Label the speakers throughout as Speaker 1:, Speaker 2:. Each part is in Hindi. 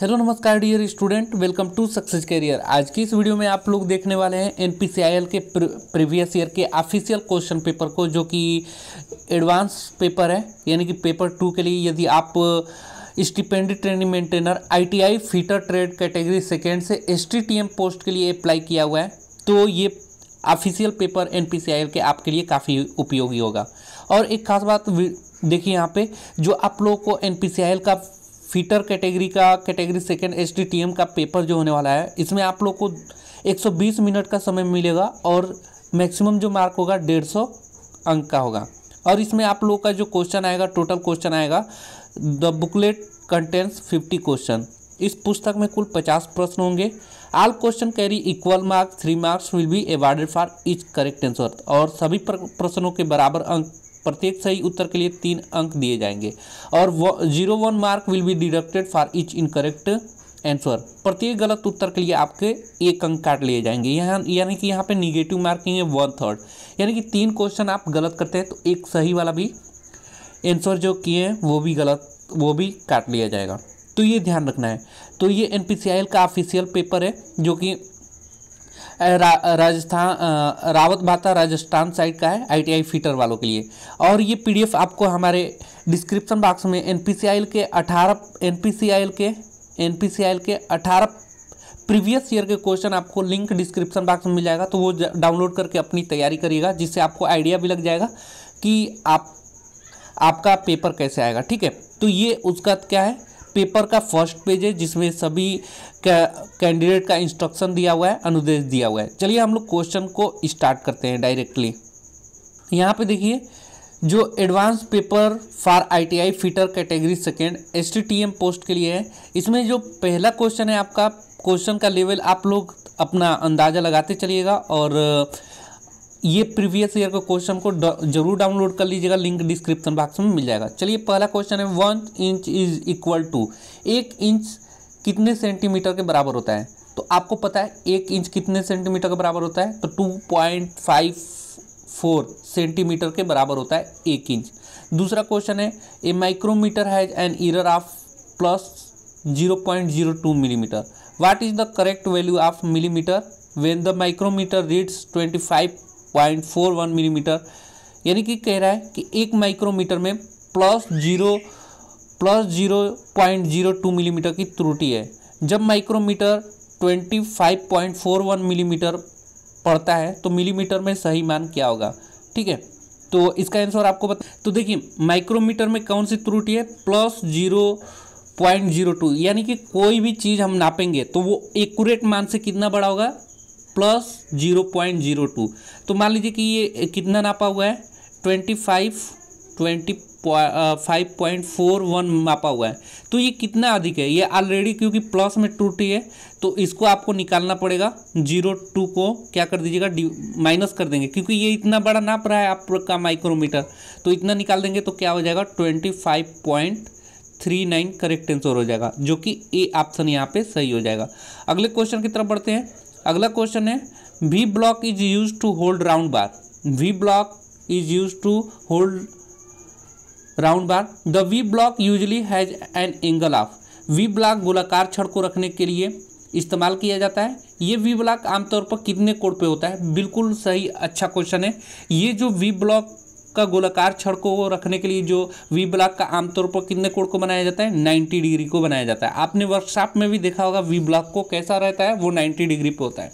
Speaker 1: हेलो नमस्कार dear student welcome to success career आज की इस वीडियो में आप लोग देखने वाले हैं एन के प्रीवियस ईयर के ऑफिशियल क्वेश्चन पेपर को जो कि एडवांस पेपर है यानी कि पेपर टू के लिए यदि आप stipendiary training maintainer ITI fitter trade category second से एसटीटीएम पोस्ट के लिए अप्लाई किया हुआ है तो ये ऑफिशियल पेपर एन के आपके लिए काफ़ी उपयोगी होगा और एक खास बात देखिए यहाँ पे जो आप लोगों को एन का फीटर कैटेगरी का कैटेगरी सेकेंड एच का पेपर जो होने वाला है इसमें आप लोग को 120 मिनट का समय मिलेगा और मैक्सिमम जो मार्क होगा 150 अंक का होगा और इसमें आप लोग का जो क्वेश्चन आएगा टोटल क्वेश्चन आएगा द बुकलेट कंटेंट्स 50 क्वेश्चन इस पुस्तक में कुल 50 प्रश्न होंगे all question carry equal marks three marks will be awarded for each correct answer और सभी प्रश्नों के बराबर अंक प्रत्येक सही उत्तर के लिए तीन अंक दिए जाएंगे और zero one mark will be deducted for each incorrect answer प्रत्येक गलत उत्तर के लिए आपके एक अंक काट लिए जाएंगे यहाँ यानी कि यहाँ पे निगेटिव मार्किंग है वन थर्ड यानी कि तीन क्वेश्चन आप गलत करते हैं तो एक सही वाला भी आंसर जो किए हैं वो भी गलत वो भी काट लिया जाएगा तो ये ध्यान रखना है तो ये एन का ऑफिशियल पेपर है जो कि रा, राजस्थान रावत भाता राजस्थान साइड का है आईटीआई फीटर वालों के लिए और ये पीडीएफ आपको हमारे डिस्क्रिप्शन बॉक्स में एन के अठारह एन के एन के अठारह प्रीवियस ईयर के क्वेश्चन आपको लिंक डिस्क्रिप्शन बॉक्स में मिल जाएगा तो वो डाउनलोड करके अपनी तैयारी करिएगा जिससे आपको आइडिया भी लग जाएगा कि आप आपका पेपर कैसे आएगा ठीक है तो ये उसका क्या है पेपर का फर्स्ट पेज है जिसमें सभी कैंडिडेट का इंस्ट्रक्शन दिया हुआ है अनुदेश दिया हुआ है चलिए हम लोग क्वेश्चन को स्टार्ट करते हैं डायरेक्टली यहाँ पे देखिए जो advance paper for ITI fitter category second STTM post के लिए है इसमें जो पहला क्वेश्चन है आपका क्वेश्चन का लेवल आप लोग अपना अंदाज़ा लगाते चलिएगा और ये प्रीवियस ईयर का क्वेश्चन को जरूर डाउनलोड कर लीजिएगा लिंक डिस्क्रिप्शन बॉक्स में मिल जाएगा चलिए पहला क्वेश्चन है one inch is equal to एक इंच कितने सेंटीमीटर के बराबर होता है तो आपको पता है एक इंच कितने सेंटीमीटर के बराबर होता है तो two point five four centimetre के बराबर होता है एक इंच दूसरा क्वेश्चन है a micrometer has an error of plus zero point zero two millimetre what is the correct value of millimetre when the micrometer reads twenty five point four one millimetre यानी कि कह रहा है कि एक माइक्रोमीटर में plus zero plus zero point zero two millimetre की त्रुटि है जब micrometer twenty five point four one millimetre पड़ता है तो मिलीमीटर में सही मान क्या होगा ठीक है तो इसका आंसर आपको बता तो देखिए माइक्रोमीटर में कौन सी त्रुटि है plus zero point zero two यानी कि कोई भी चीज़ हम नापेंगे तो वो एकूरेट मान से कितना बड़ा होगा plus zero point zero two तो मान लीजिए कि ये कितना नापा हुआ है twenty five twenty five point four one मापा हुआ है तो ये कितना अधिक है ये ऑलरेडी क्योंकि प्लस में टूटी है तो इसको आपको निकालना पड़ेगा जीरो टू को क्या कर दीजिएगा माइनस कर देंगे क्योंकि ये इतना बड़ा नाप रहा है आपका माइक्रोमीटर तो इतना निकाल देंगे तो क्या हो जाएगा twenty five point three nine correct answer हो जाएगा जो कि ए ऑप्शन यहाँ पे सही हो जाएगा अगले क्वेश्चन की तरफ बढ़ते हैं अगला क्वेश्चन है V block is use to hold round bar V block is use to hold round bar the V block usually has an angle of V block गोलाकार छड़ को रखने के लिए इस्तेमाल किया जाता है ये वी ब्लॉक आमतौर पर कितने कोड पे होता है बिल्कुल सही अच्छा क्वेश्चन है ये जो वी ब्लॉक का गोलाकार छड़ को रखने के लिए जो वी ब्लॉक का आमतौर पर कितने कोण को बनाया जाता है नाइन्टी डिग्री को बनाया जाता है आपने वर्कशॉप में भी देखा होगा वी ब्लॉक को कैसा रहता है वो नाइन्टी डिग्री पर होता है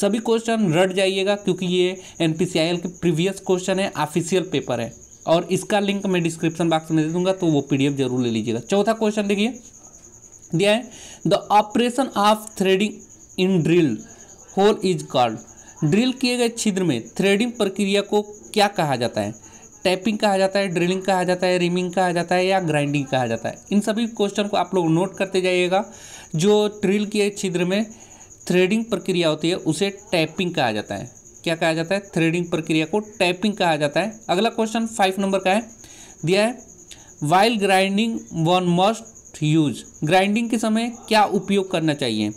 Speaker 1: सभी क्वेश्चन रट जाइएगा क्योंकि ये एन के प्रीवियस क्वेश्चन है ऑफिशियल पेपर है और इसका लिंक मैं डिस्क्रिप्शन बॉक्स में दे दूंगा तो वो पीडीएफ जरूर ले लीजिएगा चौथा क्वेश्चन देखिए दिया है the operation of threading in drill hole is called drill किए गए छिद्र में थ्रेडिंग प्रक्रिया को क्या कहा जाता है टैपिंग कहा जाता है ड्रिलिंग कहा जाता है रिमिंग कहा जाता है या ग्राइंडिंग कहा जाता है इन सभी क्वेश्चन को आप लोग नोट करते जाइएगा जो ड्रिल के छिद्र में थ्रेडिंग प्रक्रिया होती है उसे टैपिंग कहा जाता है क्या कहा जाता है थ्रेडिंग प्रक्रिया को टैपिंग कहा जाता है अगला क्वेश्चन फाइव नंबर का है दिया है while grinding one must use grinding के समय क्या उपयोग करना चाहिए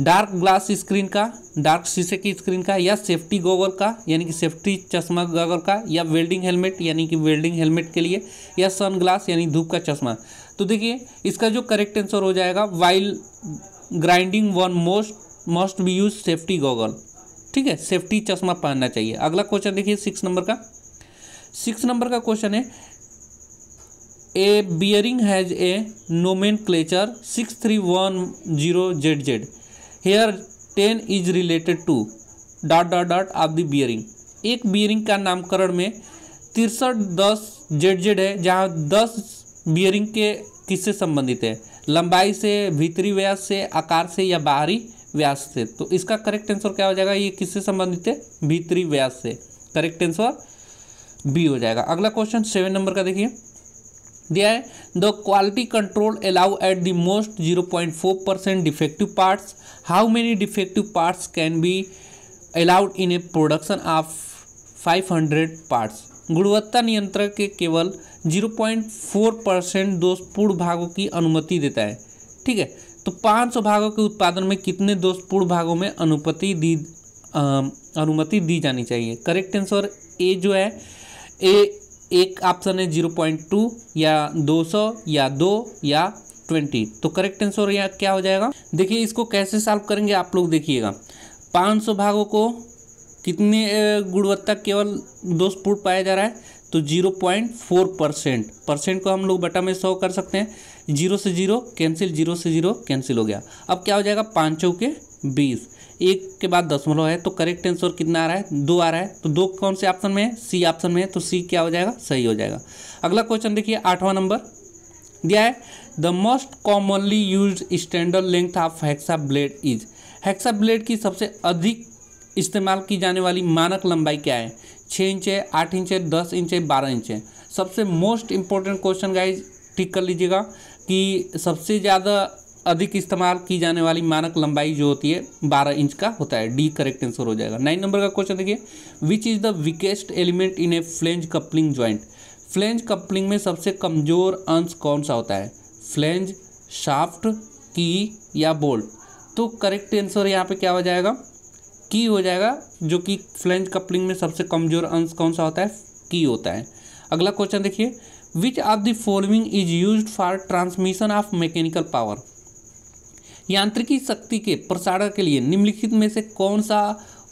Speaker 1: डार्क ग्लास स्क्रीन का डार्क शीशे की स्क्रीन का या सेफ्टी गोगल का यानी कि सेफ्टी चश्मा गोगल का या वेल्डिंग हेलमेट यानी कि वेल्डिंग हेलमेट के लिए या सन ग्लास यानी धूप का चश्मा तो देखिए इसका जो करेक्ट आंसर हो जाएगा while grinding one most must be use safety goggle ठीक है सेफ्टी चश्मा पहनना चाहिए अगला क्वेश्चन देखिए सिक्स नंबर का सिक्स नंबर का क्वेश्चन है a bearing has a nomenclature six three one zero Z Z here ten is related to dot dot dot of the bearing एक बियरिंग का नामकरण में तिरसठ दस जेड जेड है जहाँ दस बियरिंग के किससे संबंधित है लंबाई से भीतरी व्यास से आकार से या बाहरी व्यास से तो इसका करेक्ट आंसर क्या हो जाएगा ये किससे संबंधित है भीतरी व्यास से करेक्ट आंसर बी हो जाएगा अगला क्वेश्चन सेवन नंबर का देखिए दिया है the quality control allow at the most zero point four percent defective parts how many defective parts can be allowed in a production of five hundred parts गुणवत्ता नियंत्रण के केवल जीरो पॉइंट फोर परसेंट दोषपूर्ण भागों की अनुमति देता है ठीक है तो पाँच सौ भागों के उत्पादन में कितने दोषपूर्ण भागों में अनुपति दी आ, अनुमति दी जानी चाहिए करेक्ट आंसर ए जो है ए एक ऑप्शन है जीरो पॉइंट टू या दो सौ या दो या ट्वेंटी तो करेक्ट आंसर यहाँ क्या हो जाएगा देखिए इसको कैसे सॉल्व करेंगे आप लोग देखिएगा पाँच सौ भागों को कितने गुणवत्ता केवल दोष पूर्ण पाया जा रहा है तो zero point four percent percent को हम लोग बटा में सौ कर सकते हैं जीरो से जीरो कैंसिल जीरो से जीरो कैंसिल हो गया अब क्या हो जाएगा पाँचों के बीस एक के बाद दशमलव है तो करेक्ट आंसर कितना आ रहा है दो आ रहा है तो दो कौन से ऑप्शन में है सी ऑप्शन में है तो सी क्या हो जाएगा सही हो जाएगा अगला क्वेश्चन देखिए आठवां नंबर दिया है the most commonly use standard length of hacksaw blade is hacksaw blade की सबसे अधिक इस्तेमाल की जाने वाली मानक लंबाई क्या है छः इंच है आठ इंच है दस इंच है बारह इंच है सबसे मोस्ट इम्पोर्टेंट क्वेश्चन गाइज ठीक कर लीजिएगा कि सबसे ज़्यादा अधिक इस्तेमाल की जाने वाली मानक लंबाई जो होती है 12 इंच का होता है डी करेक्ट आंसर हो जाएगा नाइन नंबर का क्वेश्चन देखिए which is the weakest element in a flange coupling joint flange coupling में सबसे कमज़ोर अंश कौन सा होता है फ्लेंज शाफ्ट की या बोल्ट तो करेक्ट आंसर यहाँ पे क्या हो जाएगा की हो जाएगा जो कि फ्लेंज कपलिंग में सबसे कमज़ोर अंश कौन सा होता है की होता है अगला क्वेश्चन देखिए which of the following is use for transmission of mechanical power यांत्रिकी शक्ति के प्रसारण के लिए निम्नलिखित में से कौन सा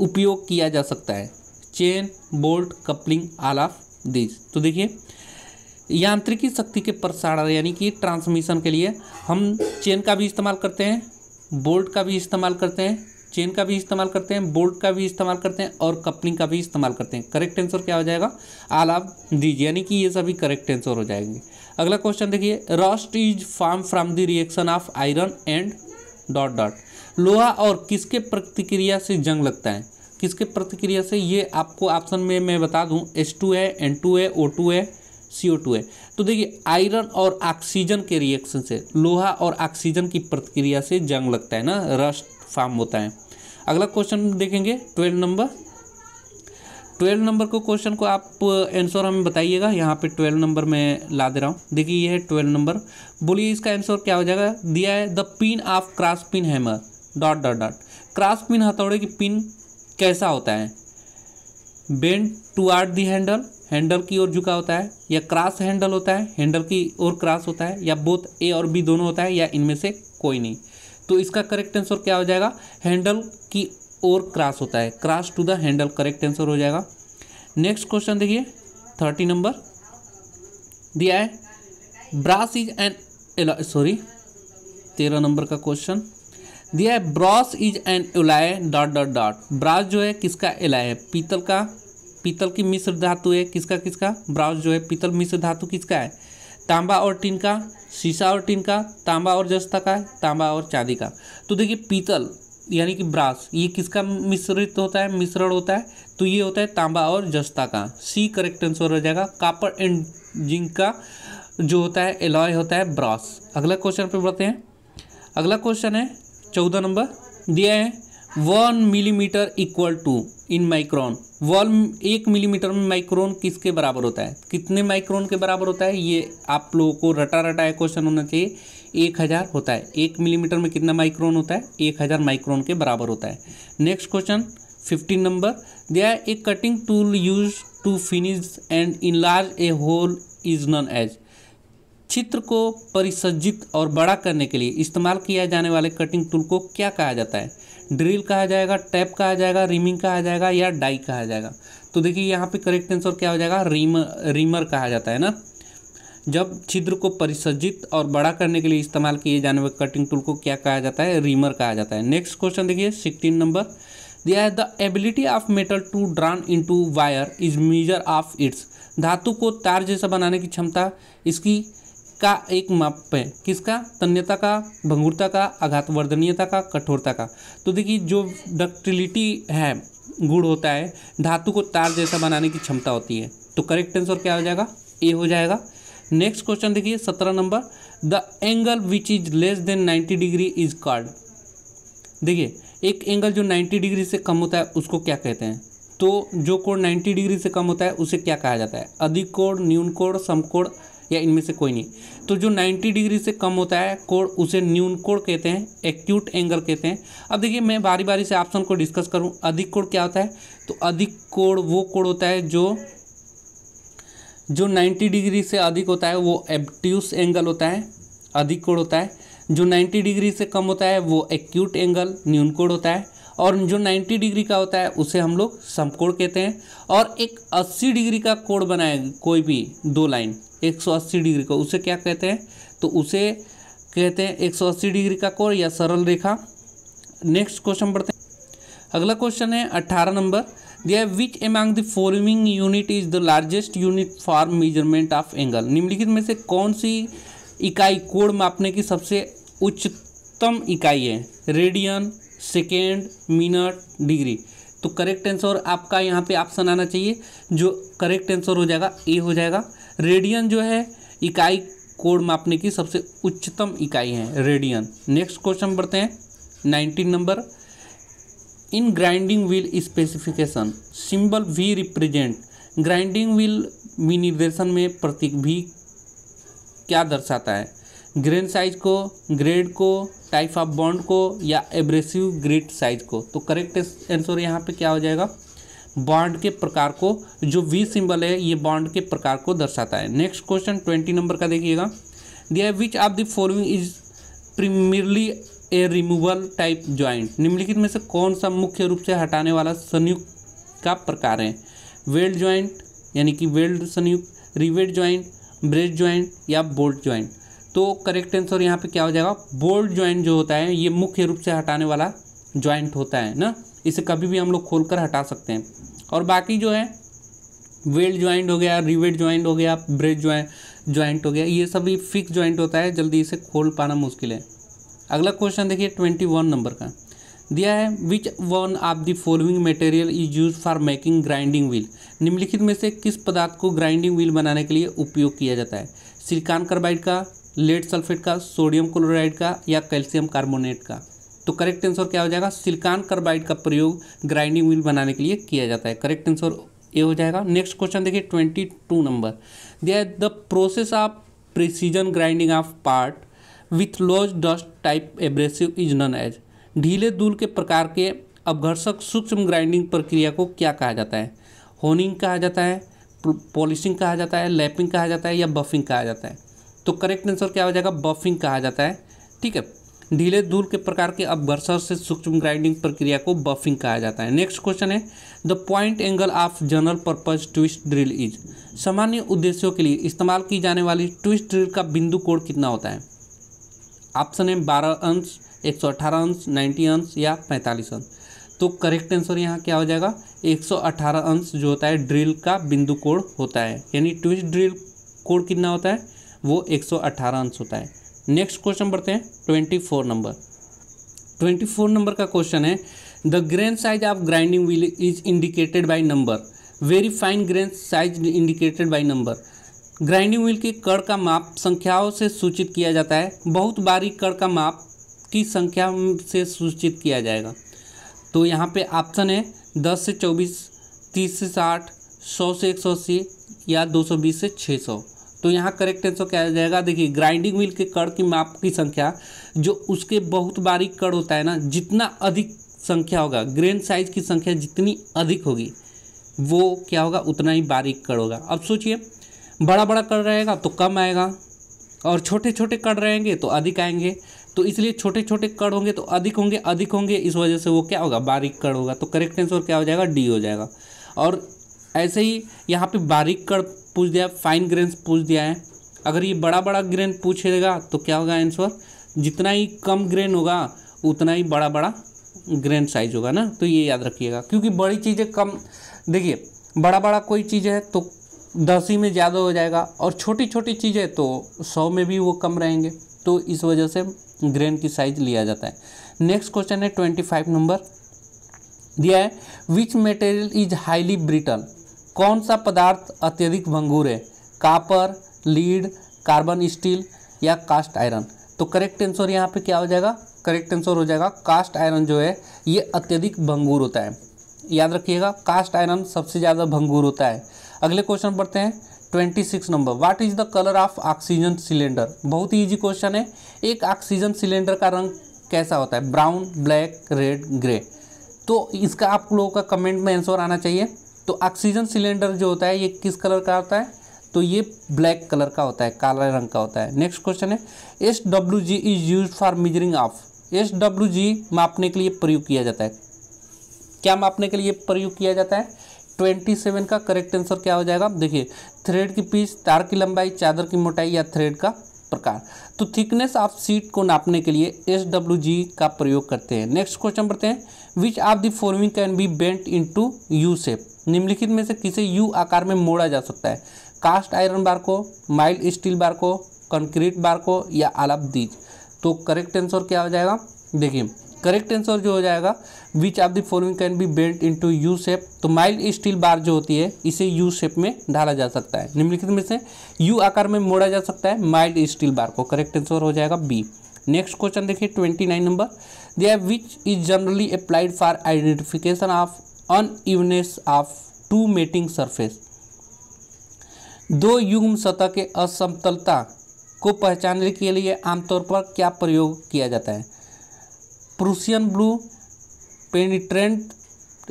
Speaker 1: उपयोग किया जा सकता है chain bolt coupling all of this तो देखिए यांत्रिकी शक्ति के प्रसारण यानी कि ट्रांसमिशन के लिए हम चेन का भी इस्तेमाल करते हैं बोल्ट का भी इस्तेमाल करते हैं चेन का भी इस्तेमाल करते हैं बोल्ट का भी इस्तेमाल करते हैं और कपलिंग का भी इस्तेमाल करते हैं करेक्ट आंसर क्या हो जाएगा आल ऑफ दिस यानी कि ये सभी करेक्ट आंसर हो जाएंगे अगला क्वेश्चन देखिए rust is form from the reaction of iron and dot dot लोहा और किसके प्रतिक्रिया से जंग लगता है किसके प्रतिक्रिया से ये आपको ऑप्शन में मैं बता दूं एस टू है एन टू है ओ टू है सी ओ टू है तो देखिए आयरन और ऑक्सीजन के रिएक्शन से लोहा और ऑक्सीजन की प्रतिक्रिया से जंग लगता है ना रस्ट फार्म होता है अगला क्वेश्चन देखेंगे ट्वेल्व नंबर ट्वेल्व नंबर को क्वेश्चन को आप आंसर हमें बताइएगा यहाँ पे ट्वेल्व नंबर में ला दे रहा हूँ देखिए ये है ट्वेल्व नंबर बोलिए इसका आंसर क्या हो जाएगा दिया है the pin of cross pin hammer dot dot dot cross pin हथौड़े की पिन कैसा होता है bend towards the handle handle की ओर झुका होता है या क्रास हैंडल होता है हैंडल की ओर क्रास होता है या बोथ ए और बी दोनों होता है या इनमें से कोई नहीं तो इसका करेक्ट आंसर क्या हो जाएगा हैंडल की ओर क्रास होता है cross to the handle correct answer हो जाएगा नेक्स्ट क्वेश्चन देखिए थर्टी नंबर दिया है ब्रास इज एन सॉरी तेरह नंबर का क्वेश्चन दिया है brass is an alloy dot dot dot brass जो है किसका एलाय है पीतल का पीतल की मिश्र धातु है किसका किसका ब्रास जो है पीतल मिश्र धातु किसका है तांबा और टिन का शीशा और टिन का तांबा और जस्ता का तांबा और चांदी का तो देखिए पीतल यानी कि ब्रास ये किसका मिश्रित होता है मिश्रण होता है तो ये होता है तांबा और जस्ता का सी करेक्ट आंसर हो जाएगा कापर एंड जिंक का जो होता है एलॉय होता है ब्रॉस अगला क्वेश्चन पे बढ़ते हैं अगला क्वेश्चन है चौदह नंबर दिया है one millimetre equal to in micron one एक मिलीमीटर में माइक्रोन किसके बराबर होता है कितने माइक्रोन के बराबर होता है ये आप लोगों को रटा रटा है क्वेश्चन होना चाहिए एक हज़ार होता है एक मिलीमीटर में कितना माइक्रोन होता है एक हज़ार माइक्रोन के बराबर होता है next question fifteen number they are a cutting tool use to finish and enlarge a hole is known as चित्र को परिसज्जित और बड़ा करने के लिए इस्तेमाल किया जाने वाले कटिंग टूल को क्या कहा जाता है ड्रिल कहा जाएगा टैप कहा जाएगा रिमिंग कहा जाएगा या डाई कहा जाएगा तो देखिए यहाँ पे करेक्ट आंसर क्या हो जाएगा रीमर रीमर कहा जाता है ना जब छिद्र को परिसज्जित और बड़ा करने के लिए इस्तेमाल किए जाने वाले कटिंग टूल को क्या कहा जाता है रीमर कहा जाता है नेक्स्ट क्वेश्चन देखिए सिक्सटीन नंबर दिया है the ability of metal to drawn into wire is measure of its धातु को तार जैसा बनाने की क्षमता इसकी का एक माप है किसका तन्यता का भंगुरता का वर्धनीयता का कठोरता का तो देखिए जो डक्टिलिटी है गुड़ होता है धातु को तार जैसा बनाने की क्षमता होती है तो करेक्ट आंसर क्या हो जाएगा ए हो जाएगा नेक्स्ट क्वेश्चन देखिए सत्रह number the angle which is less than ninety degree is called देखिए एक एंगल जो 90 डिग्री से कम होता है उसको क्या कहते हैं तो जो कोण 90 डिग्री से कम होता है उसे क्या कहा जाता है अधिक कोण न्यून कोण कोण या इनमें से कोई नहीं तो जो 90 डिग्री से कम होता है कोण उसे न्यून कोण कहते हैं एक्यूट एंगल कहते हैं अब देखिए मैं बारी बारी से ऑप्शन को डिस्कस करूँ अधिक कोण क्या होता है तो अधिक कोण वो कोण होता है जो जो 90 डिग्री से अधिक होता है वो एब्ट्यूस एंगल होता है अधिक कोण होता है जो 90 डिग्री से कम होता है वो एक्यूट एंगल न्यून कोण होता है और जो 90 डिग्री का होता है उसे हम लोग समकोण कहते हैं और एक 80 डिग्री का कोण बनाए कोई भी दो लाइन 180 डिग्री का उसे क्या कहते हैं तो उसे कहते हैं 180 डिग्री का कोण या सरल रेखा नेक्स्ट क्वेश्चन बढ़ते हैं अगला क्वेश्चन है अट्ठारह नंबर दिया है which among the following unit is the largest unit for measurement of angle निम्नलिखित में से कौन सी इकाई कोण मापने की सबसे उच्चतम इकाई है रेडियन सेकेंड मिनट डिग्री तो करेक्ट आंसर आपका यहाँ पे ऑप्शन आना चाहिए जो करेक्ट आंसर हो जाएगा ए हो जाएगा रेडियन जो है इकाई कोड मापने की सबसे उच्चतम इकाई है रेडियन नेक्स्ट क्वेश्चन बढ़ते हैं nineteen number in grinding wheel specification symbol V represent grinding wheel विनिर्देशन में प्रतीक भी क्या दर्शाता है ग्रेन साइज को ग्रेड को टाइप ऑफ बॉन्ड को या एब्रेसिव ग्रिड साइज को तो करेक्ट आंसर यहाँ पे क्या हो जाएगा बॉन्ड के प्रकार को जो वी सिंबल है ये बॉन्ड के प्रकार को दर्शाता है नेक्स्ट क्वेश्चन ट्वेंटी नंबर का देखिएगा दिया which of the following is primarily a removal type joint निम्नलिखित में से कौन सा मुख्य रूप से हटाने वाला संयुक्त का प्रकार है वेल्ड ज्वाइंट यानी कि वेल्ड संयुक्त रिवेट ज्वाइंट ब्रेड ज्वाइंट या बोल्ट ज्वाइंट तो करेक्ट आंसर यहाँ पे क्या हो जाएगा बोल्ड ज्वाइंट जो होता है ये मुख्य रूप से हटाने वाला ज्वाइंट होता है ना इसे कभी भी हम लोग खोल कर हटा सकते हैं और बाकी जो है वेल्ड ज्वाइंट हो गया रिवेट ज्वाइंट हो गया ब्रेड ज्वाइंट ज्वाइंट हो गया ये सभी फिक्स ज्वाइंट होता है जल्दी इसे खोल पाना मुश्किल है अगला क्वेश्चन देखिए ट्वेंटी वन नंबर का दिया है which one of the following material is use for making grinding wheel निम्नलिखित में से किस पदार्थ को ग्राइंडिंग व्हील बनाने के लिए उपयोग किया जाता है सिलिकॉन कार्बाइड का लेड सल्फेट का सोडियम क्लोराइड का या कैल्शियम कार्बोनेट का तो करेक्ट आंसर क्या हो जाएगा सिलिकॉन कार्बाइड का प्रयोग ग्राइंडिंग व्हील बनाने के लिए किया जाता है करेक्ट आंसर ये हो जाएगा नेक्स्ट क्वेश्चन देखिए ट्वेंटी टू नंबर दिया the process of precision grinding of part with loose dust type abrasive is known as ढीले धूल के प्रकार के अपघर्षक सूक्ष्म ग्राइंडिंग प्रक्रिया को क्या कहा जाता है होनिंग कहा जाता है पॉलिशिंग कहा जाता है लैपिंग कहा जाता है या बफिंग कहा जाता है तो करेक्ट आंसर क्या हो जाएगा बफिंग कहा जाता है ठीक है ढीले धूल के प्रकार के अपघर्षण से सूक्ष्म ग्राइंडिंग प्रक्रिया को बफिंग कहा जाता है नेक्स्ट क्वेश्चन है the point angle of general purpose twist drill is सामान्य उद्देश्यों के लिए इस्तेमाल की जाने वाली ट्विस्ट ड्रिल का बिंदु कोण कितना होता है ऑप्शन है बारह अंश एक सौ अठारह अंश नाइन्टी अंश या पैंतालीस अंश तो करेक्ट आंसर यहाँ क्या हो जाएगा 118 अंश जो होता है ड्रिल का बिंदु कोण होता है यानी ट्विस्ट ड्रिल कोण कितना होता है वो 118 अंश होता है नेक्स्ट क्वेश्चन बढ़ते हैं 24 नंबर 24 नंबर का क्वेश्चन है the grain size of grinding wheel is indicated by number very fine grain size indicated by number grinding wheel के कड़ का माप संख्याओं से सूचित किया जाता है बहुत बारीक कड़ का माप की संख्या से सूचित किया जाएगा तो यहाँ पे ऑप्शन है दस से चौबीस तीस से साठ सौ से एक सौ अस्सी या दो सौ बीस से छः सौ तो यहाँ करेक्ट आंसर क्या आ जाएगा देखिए ग्राइंडिंग व्हील के कड़ की माप की संख्या जो उसके बहुत बारीक कड़ होता है ना जितना अधिक संख्या होगा ग्रेन साइज की संख्या जितनी अधिक होगी वो क्या होगा उतना ही बारीक कड़ होगा अब सोचिए बड़ा बड़ा कड़ रहेगा तो कम आएगा और छोटे छोटे कड़ रहेंगे तो अधिक आएंगे तो इसलिए छोटे छोटे कड़ होंगे तो अधिक होंगे अधिक होंगे इस वजह से वो क्या होगा बारीक कड़ होगा तो करेक्ट आंसर क्या हो जाएगा डी हो जाएगा और ऐसे ही यहाँ पे बारीक कड़ पूछ दिया फाइन ग्रेन्स पूछ दिया है अगर ये बड़ा बड़ा ग्रेन पूछेगा तो क्या होगा आंसर जितना ही कम ग्रेन होगा उतना ही बड़ा बड़ा ग्रेन साइज होगा ना तो ये याद रखिएगा क्योंकि बड़ी चीज़ें कम देखिए बड़ा बड़ा कोई चीज़ है तो दस ही में ज़्यादा हो जाएगा और छोटी छोटी चीज़ें तो सौ में भी वो कम रहेंगे तो इस वजह से ग्रेन की साइज लिया जाता है नेक्स्ट क्वेश्चन है ट्वेंटी फाइव नंबर दिया है which material is highly brittle कौन सा पदार्थ अत्यधिक भंगुर है कापर लीड कार्बन स्टील या कास्ट आयरन तो करेक्ट आंसर यहाँ पे क्या हो जाएगा करेक्ट आंसर हो जाएगा कास्ट आयरन जो है ये अत्यधिक भंगूर होता है याद रखिएगा कास्ट आयरन सबसे ज़्यादा भंगूर होता है अगले क्वेश्चन पढ़ते हैं twenty six number what is the colour of oxygen cylinder बहुत ही ईजी क्वेश्चन है एक ऑक्सीजन सिलेंडर का रंग कैसा होता है ब्राउन ब्लैक रेड ग्रे तो इसका आप लोगों का कमेंट में आंसर आना चाहिए तो ऑक्सीजन सिलेंडर जो होता है ये किस कलर का होता है तो ये ब्लैक कलर का होता है काला रंग का होता है नेक्स्ट क्वेश्चन है S W G is use for measuring of S W G मापने के लिए प्रयोग किया जाता है क्या मापने के लिए प्रयोग किया जाता है ट्वेंटी सेवन का करेक्ट आंसर क्या हो जाएगा देखिए थ्रेड की पीस तार की लंबाई चादर की मोटाई या थ्रेड का प्रकार तो थिकनेस ऑफ सीट को नापने के लिए एस डब्ल्यू जी का प्रयोग करते हैं नेक्स्ट क्वेश्चन बढ़ते हैं which of the forming can be bent into U shape निम्नलिखित में से किसे यू आकार में मोड़ा जा सकता है कास्ट आयरन बार को माइल्ड स्टील बार को कंक्रीट बार को या दीज तो करेक्ट आंसर क्या हो जाएगा देखिए करेक्ट आंसर जो हो जाएगा which of the following can be bent into U shape तो माइल्ड स्टील बार जो होती है इसे यू शेप में ढाला जा सकता है निम्नलिखित में से यू आकार में मोड़ा जा सकता है माइल्ड स्टील बार को करेक्ट आंसर हो जाएगा बी नेक्स्ट क्वेश्चन देखिए twenty nine number the which is generally applied for identification of unevenness of two mating surface दो युग्म सतह के असमतलता को पहचानने के लिए आमतौर पर क्या प्रयोग किया जाता है प्रूसियन ब्लू पेनिट्रेंट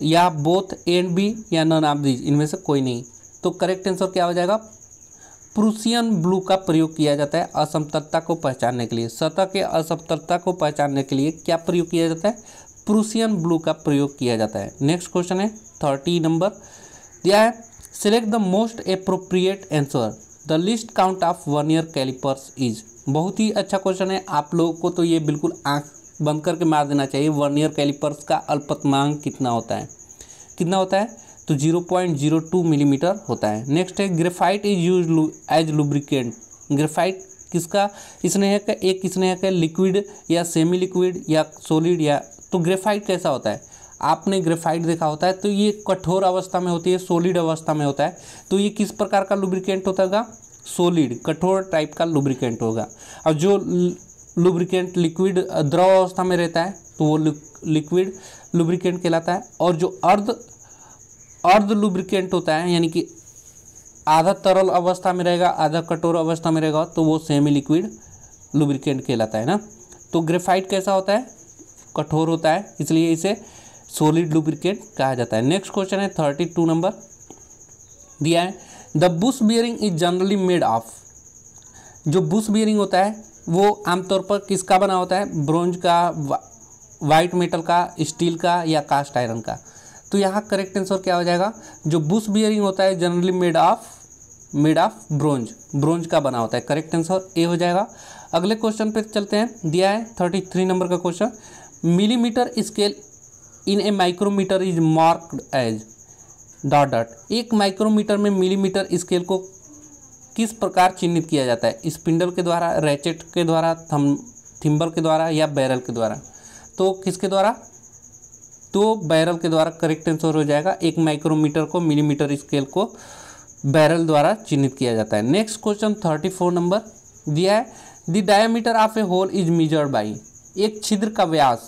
Speaker 1: या बोथ एंड बी या नन ऑफ दीज इनमें से कोई नहीं तो करेक्ट आंसर क्या हो जाएगा प्रूसियन ब्लू का प्रयोग किया जाता है असमतलता को पहचानने के लिए सतह के असमतलता को पहचानने के लिए क्या प्रयोग किया जाता है प्रूसियन ब्लू का प्रयोग किया जाता है नेक्स्ट क्वेश्चन है थर्टी नंबर दिया है select the most appropriate answer the least count of vernier calipers is बहुत ही अच्छा क्वेश्चन है आप लोगों को तो ये बिल्कुल आँख बंद करके मार देना चाहिए वन ईयर कैलिपर्स का अल्पतमांग कितना होता है कितना होता है तो 0.02 मिलीमीटर mm होता है नेक्स्ट है graphite is use as lubricant graphite किसका का एक स्नेह का लिक्विड या सेमी लिक्विड या सोलिड या तो ग्रेफाइट कैसा होता है आपने ग्रेफाइट देखा होता है तो ये कठोर अवस्था में होती है सोलिड अवस्था में होता है तो ये किस प्रकार का लुब्रिकेंट होगा सोलिड कठोर टाइप का लुब्रिकेंट होगा और जो लुब्रिकेंट लिक्विड द्रव अवस्था में रहता है तो वो लिक्विड लुब्रिकेंट कहलाता है और जो अर्ध अर्ध लुब्रिकेंट होता है यानी कि आधा तरल अवस्था में रहेगा आधा कठोर अवस्था में रहेगा तो वो सेमी लिक्विड लुब्रिकेंट कहलाता है ना तो ग्रेफाइट कैसा होता है कठोर होता है इसलिए इसे सोलिड लुब्रिकेट कहा जाता है नेक्स्ट क्वेश्चन है थर्टी टू नंबर दिया है the bush bearing is generally made of जो बुश बियरिंग होता है वो आमतौर पर किसका बना होता है ब्रोंज का वाइट मेटल का स्टील का या कास्ट आयरन का तो यहाँ करेक्ट आंसर क्या हो जाएगा जो बुश बियरिंग होता है generally made of made of bronze bronze का बना होता है करेक्ट आंसर ए हो जाएगा अगले क्वेश्चन पे चलते हैं दिया है थर्टी थ्री नंबर का question millimetre scale in a micrometer is marked as dot dot एक माइक्रोमीटर में मिलीमीटर स्केल को किस प्रकार चिन्हित किया जाता है स्पिंडल के द्वारा रैचेट के द्वारा थम थिम्बल के द्वारा या बैरल के द्वारा तो किसके द्वारा तो बैरल के द्वारा करेक्ट आंसर हो जाएगा एक माइक्रोमीटर को मिलीमीटर स्केल को बैरल द्वारा चिन्हित किया जाता है next question thirty four number दिया है the diameter of a hole is measured by एक छिद्र का व्यास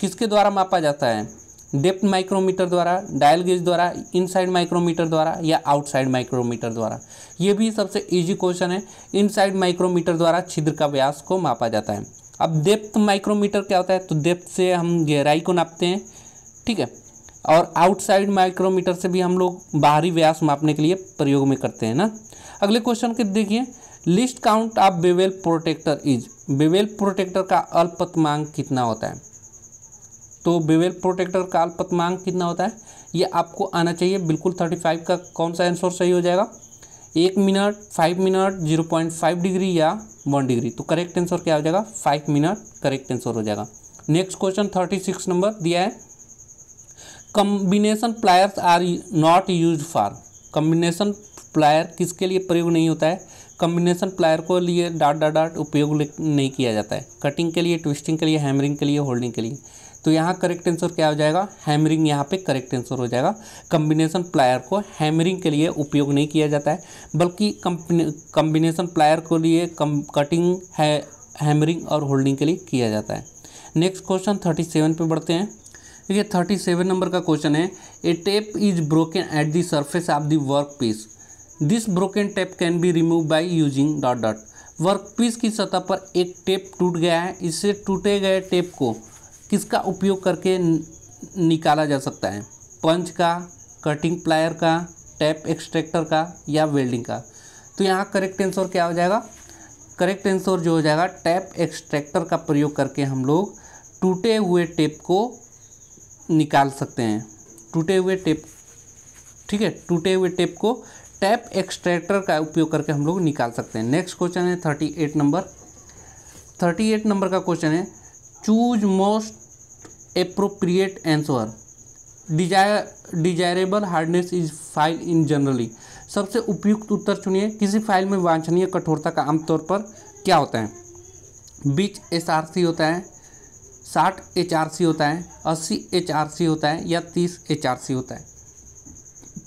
Speaker 1: किसके द्वारा मापा जाता है डेप्थ माइक्रोमीटर द्वारा डायल गेज द्वारा इनसाइड माइक्रोमीटर द्वारा या आउटसाइड माइक्रोमीटर द्वारा ये भी सबसे इजी क्वेश्चन है इनसाइड माइक्रोमीटर द्वारा छिद्र का व्यास को मापा जाता है अब डेप्थ माइक्रोमीटर क्या होता है तो डेप्थ से हम गहराई को नापते हैं ठीक है और आउटसाइड माइक्रोमीटर से भी हम लोग बाहरी व्यास मापने के लिए प्रयोग में करते हैं ना अगले क्वेश्चन के देखिए least count of bevel protractor is bevel protractor का मांग कितना होता है तो बेवेल प्रोटेक्टर का मांग कितना होता है ये आपको आना चाहिए बिल्कुल थर्टी फाइव का कौन सा आंसर सही हो जाएगा एक minute five minute zero point five degree या वन डिग्री तो करेक्ट आंसर क्या हो जाएगा फाइव मिनट करेक्ट आंसर हो जाएगा next question thirty six number दिया है combination pliers are not use for combination plier किसके लिए प्रयोग नहीं होता है कम्बिनेशन प्लायर को लिए डाट डाट डाट उपयोग नहीं किया जाता है कटिंग के लिए ट्विस्टिंग के लिए हैमरिंग के लिए होल्डिंग के लिए तो यहाँ करेक्ट आंसर क्या हो जाएगा हैमरिंग यहाँ पे करेक्ट आंसर हो जाएगा कम्बिनेशन प्लायर को हैमरिंग के लिए उपयोग नहीं किया जाता है बल्कि कम्बिनेशन प्लायर को लिए कम, कटिंग है हैमरिंग और होल्डिंग के लिए किया जाता है नेक्स्ट क्वेश्चन थर्टी सेवन पर बढ़ते हैं ये थर्टी सेवन नंबर का क्वेश्चन है a tap is broken at the surface of the work piece this broken tap can be remove by using dot dot work piece की सतह पर एक टेप टूट गया है इससे टूटे गए टेप को किसका उपयोग करके निकाला जा सकता है पंच का कटिंग प्लायर का टैप एक्सट्रैक्टर का या वेल्डिंग का तो यहाँ करेक्ट आंसर क्या हो जाएगा करेक्ट आंसर जो हो जाएगा टैप एक्सट्रैक्टर का प्रयोग करके हम लोग टूटे हुए टेप को निकाल सकते हैं टूटे हुए टेप ठीक है टूटे हुए टेप को टैप एक्सट्रैक्टर का उपयोग करके हम लोग निकाल सकते हैं नेक्स्ट क्वेश्चन है thirty eight number thirty eight number का क्वेश्चन है choose most appropriate answer desire desirable hardness is file in generally सबसे उपयुक्त उत्तर चुनिए किसी फाइल में वांछनीय कठोरता का आमतौर पर क्या होता है बीच एस आर सी होता है साठ एच आर सी होता है अस्सी एच आर सी होता है या तीस एच आर सी होता है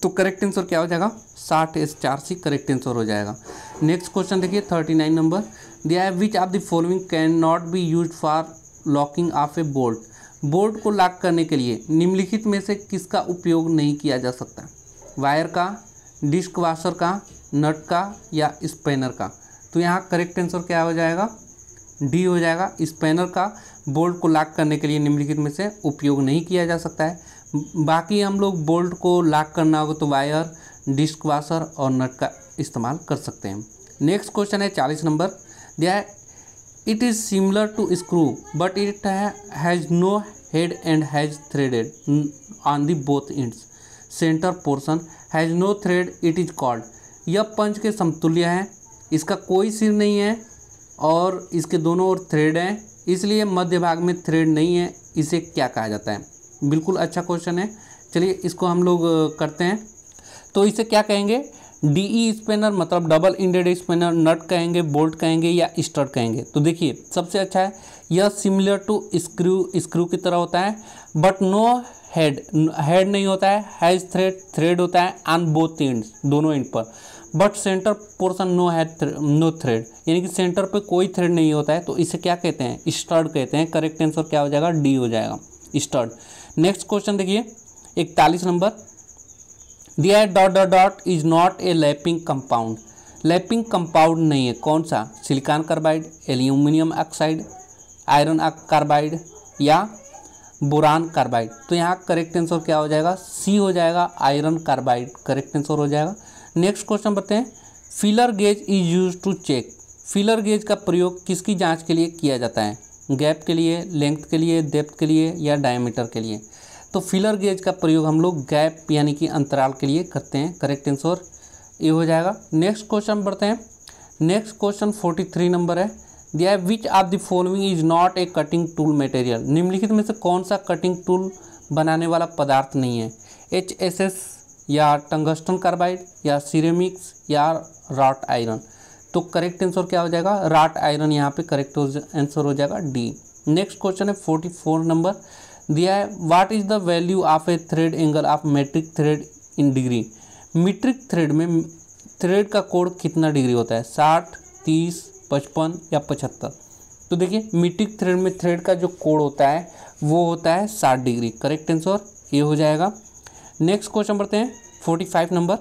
Speaker 1: तो करेक्ट आंसर क्या हो जाएगा साठ एस चार सी करेक्ट आंसर हो जाएगा नेक्स्ट क्वेश्चन देखिए थर्टी नाइन नंबर दिया है which of the following can not be use for locking of a bolt bolt को लॉक करने के लिए निम्नलिखित में से किसका उपयोग नहीं किया जा सकता वायर का डिस्क वाशर का नट का या स्पेनर का तो यहाँ करेक्ट आंसर क्या हो जाएगा डी हो जाएगा स्पेनर का बोल्ट को लॉक करने के लिए निम्नलिखित में से उपयोग नहीं किया जा सकता है बाकी हम लोग बोल्ट को लाक करना होगा तो वायर डिस्क वाशर और नट का इस्तेमाल कर सकते हैं नेक्स्ट क्वेश्चन है चालीस नंबर दिया है it is similar to screw but it has no head and has threaded on the both ends centre portion has no thread it is called यह पंच के समतुल्य है इसका कोई सिर नहीं है और इसके दोनों ओर थ्रेड हैं इसलिए मध्य भाग में थ्रेड नहीं है इसे क्या कहा जाता है बिल्कुल अच्छा क्वेश्चन है चलिए इसको हम लोग करते हैं तो इसे क्या कहेंगे डी ई स्पेनर मतलब डबल इंडेड स्पेनर नट कहेंगे बोल्ट कहेंगे या स्टड कहेंगे तो देखिए सबसे अच्छा है यह सिमिलर टू स्क्रू स्क्रू की तरह होता है बट नो हेड हेड नहीं होता है हैज थ्रेड थ्रेड होता है ऑन बोथ एंड दोनों एंड पर बट सेंटर पोर्सन नो है नो थ्रेड यानी कि सेंटर पे कोई थ्रेड नहीं होता है तो इसे क्या कहते हैं स्टर्ड कहते हैं करेक्ट आंसर क्या हो जाएगा डी हो जाएगा स्टर्ड नेक्स्ट क्वेश्चन देखिए इकतालीस नंबर दिया है dot dot dot is not a lapping compound lapping compound नहीं है कौन सा silicon carbide aluminium oxide iron carbide या बोरान कार्बाइड तो यहाँ करेक्ट आंसर क्या हो जाएगा सी हो जाएगा आयरन कार्बाइड करेक्ट आंसर हो जाएगा नेक्स्ट क्वेश्चन बताएं feeler gauge is use to check feeler gauge का प्रयोग किसकी जांच के लिए किया जाता है गैप के लिए लेंथ के लिए डेप्थ के लिए या डायमीटर के लिए तो फिलर गेज का प्रयोग हम लोग गैप यानी कि अंतराल के लिए करते हैं करेक्ट आंसर ये हो जाएगा नेक्स्ट क्वेश्चन बढ़ते हैं नेक्स्ट क्वेश्चन 43 नंबर है दिया है which of the following is not a cutting tool material निम्नलिखित में से कौन सा कटिंग टूल बनाने वाला पदार्थ नहीं है एच एस एस या टंगस्टन कार्बाइड या सिरेमिक्स या रॉट आयरन तो करेक्ट आंसर क्या हो जाएगा राट आयरन यहाँ पे करेक्ट आंसर हो जाएगा डी नेक्स्ट क्वेश्चन है फोर्टी फोर नंबर दिया है what is the value of a thread angle of metric thread in degree metric thread में थ्रेड का कोड कितना डिग्री होता है साठ तीस पचपन या पचहत्तर तो देखिए मीट्रिक थ्रेड में थ्रेड का जो कोड होता है वो होता है साठ डिग्री करेक्ट आंसर ये हो जाएगा नेक्स्ट क्वेश्चन पढ़ते हैं फोर्टी फाइव नंबर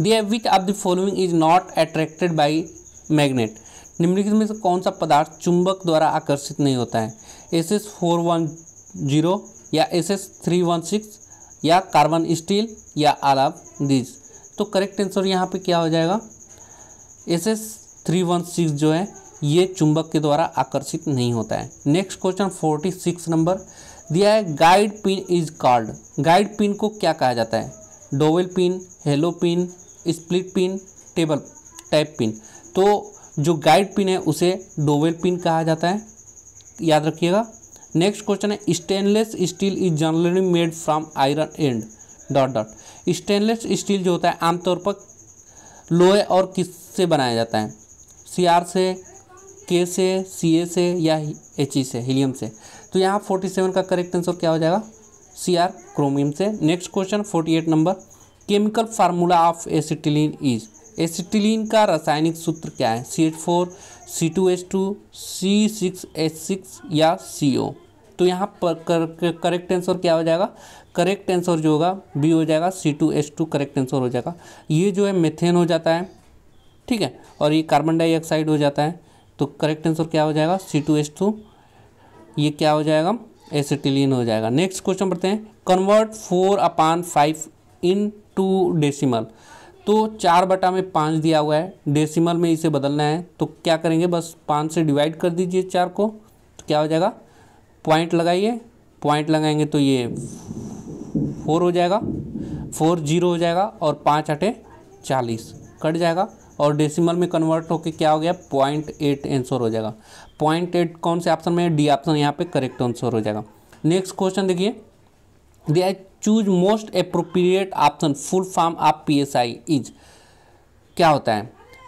Speaker 1: दिया which of the following is not attracted by magnet निम्नलिखित में से कौन सा पदार्थ चुंबक द्वारा आकर्षित नहीं होता है S S four one zero या S S three one six या कार्बन स्टील या आलाब दीज तो करेक्ट आंसर यहाँ पे क्या हो जाएगा S S three one six जो है ये चुंबक के द्वारा आकर्षित नहीं होता है next question forty six number दिया है guide pin is called guide pin को क्या कहा जाता है dowel pin hollow pin split pin table type pin तो जो गाइड पिन है उसे डोवेल पिन कहा जाता है याद रखिएगा नेक्स्ट क्वेश्चन है stainless steel is generally made from iron and dot dot stainless steel जो होता है आमतौर पर लोहे और किस से बनाया जाता है सी आर से के से सी ए से या एच ई से हीलियम से तो यहाँ फोर्टी सेवन का करेक्ट आंसर क्या हो जाएगा सी आर क्रोमियम से next question forty eight number chemical formula of acetylene is acetylene का रासायनिक सूत्र क्या है C H four C two H two C six H six या सी ओ तो यहाँ पर करेक्ट आंसर क्या हो जाएगा करेक्ट आंसर जो होगा बी हो जाएगा C two H two correct answer हो जाएगा ये जो है मेथेन हो जाता है ठीक है और ये कार्बन डाइऑक्साइड हो जाता है तो करेक्ट आंसर क्या हो जाएगा सी टू एच टू ये क्या हो जाएगा एसिटिलीन हो जाएगा नेक्स्ट क्वेश्चन पढ़ते हैं convert four upon five into decimal तो चार बटा में पाँच दिया हुआ है डेसिमल में इसे बदलना है तो क्या करेंगे बस पाँच से डिवाइड कर दीजिए चार को तो क्या हो जाएगा पॉइंट लगाइए पॉइंट लगाएंगे तो ये फोर हो जाएगा फोर जीरो हो जाएगा और पाँच अटे चालीस कट जाएगा और डेसिमल में कन्वर्ट होके क्या हो गया पॉइंट एट आंसर हो जाएगा पॉइंट एट कौन से ऑप्शन में डी ऑप्शन यहाँ पे करेक्ट आंसर हो जाएगा नेक्स्ट क्वेश्चन देखिए दिया है choose most appropriate option full form of P S I is क्या होता है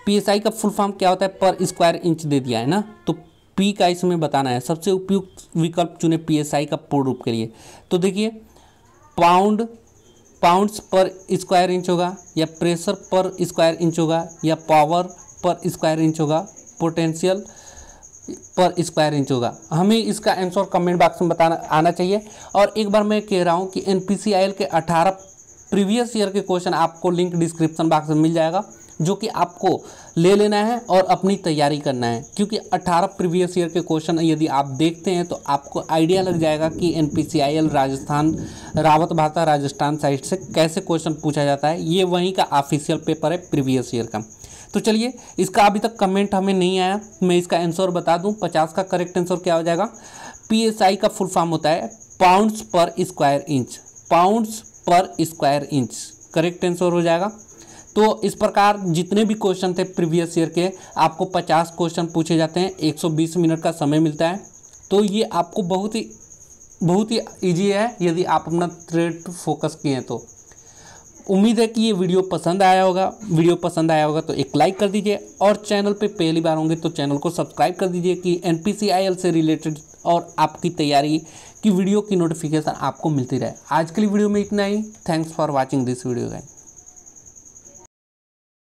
Speaker 1: पी एस आई का फुल फॉर्म क्या होता है पर स्क्वायर इंच दे दिया है ना तो पी का इसमें बताना है सबसे उपयुक्त विकल्प चुने पी एस आई का पूर्ण रूप के लिए तो देखिए pound pounds per square inch होगा या प्रेशर पर स्क्वायर इंच होगा या पावर पर स्क्वायर इंच होगा पोटेंशियल पर स्क्वायर इंच होगा हमें इसका आंसर कमेंट बॉक्स में बताना आना चाहिए और एक बार मैं कह रहा हूँ कि एन के अठारह प्रीवियस ईयर के क्वेश्चन आपको लिंक डिस्क्रिप्शन बॉक्स में मिल जाएगा जो कि आपको ले लेना है और अपनी तैयारी करना है क्योंकि 18 प्रीवियस ईयर के क्वेश्चन यदि आप देखते हैं तो आपको आइडिया लग जाएगा कि एन राजस्थान रावत भाषा राजस्थान साइड से कैसे क्वेश्चन पूछा जाता है ये वहीं का ऑफिशियल पेपर है प्रीवियस ईयर का तो चलिए इसका अभी तक कमेंट हमें नहीं आया मैं इसका आंसर बता दूं पचास का करेक्ट आंसर क्या हो जाएगा पीएसआई का फुल फॉर्म होता है pounds per square inch pounds per square inch correct answer हो जाएगा तो इस प्रकार जितने भी क्वेश्चन थे प्रीवियस ईयर के आपको पचास क्वेश्चन पूछे जाते हैं एक मिनट का समय मिलता है तो ये आपको बहुत ही बहुत ही ईजी है यदि आप अपना थ्रेड फोकस किए हैं तो उम्मीद है कि ये वीडियो पसंद आया होगा वीडियो पसंद आया होगा तो एक लाइक कर दीजिए और चैनल पे पहली बार होंगे तो चैनल को सब्सक्राइब कर दीजिए कि एन से रिलेटेड और आपकी तैयारी की वीडियो की नोटिफिकेशन आपको मिलती रहे आज के लिए वीडियो में इतना ही thanks for watching this video again